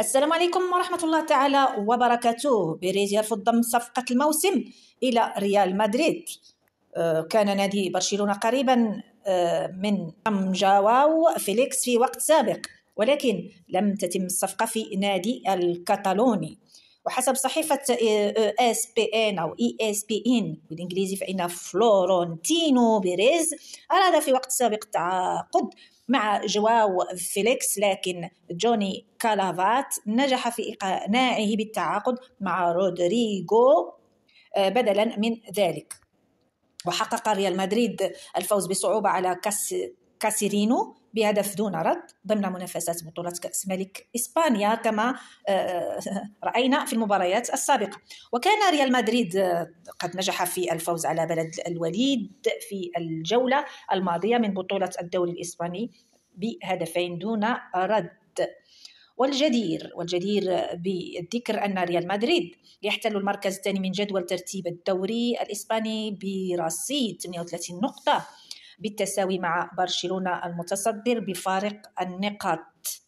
السلام عليكم ورحمة الله تعالى وبركاته بيريز يرفض ضم صفقة الموسم إلى ريال مدريد آه، كان نادي برشلونة قريبا آه، من جواو فيليكس في وقت سابق ولكن لم تتم الصفقة في نادي الكتالوني وحسب صحيفة اس بي ان أو اي اس بي ان بالإنجليزي فإن فلورنتينو بيريز أراد في وقت سابق التعاقد مع جواو فيليكس لكن جوني كالافات نجح في إقناعه بالتعاقد مع رودريغو آه، بدلا من ذلك وحقق ريال مدريد الفوز بصعوبة على كاس كاسيرينو بهدف دون رد ضمن منافسات بطولة كأس ملك إسبانيا كما آه، رأينا في المباريات السابقة وكان ريال مدريد آه، قد نجح في الفوز على بلد الوليد في الجولة الماضية من بطولة الدوري الإسباني بهدفين دون رد والجدير والجدير بالذكر أن ريال مدريد يحتل المركز الثاني من جدول ترتيب الدوري الإسباني برصيد 38 نقطة بالتساوي مع برشلونة المتصدر بفارق النقاط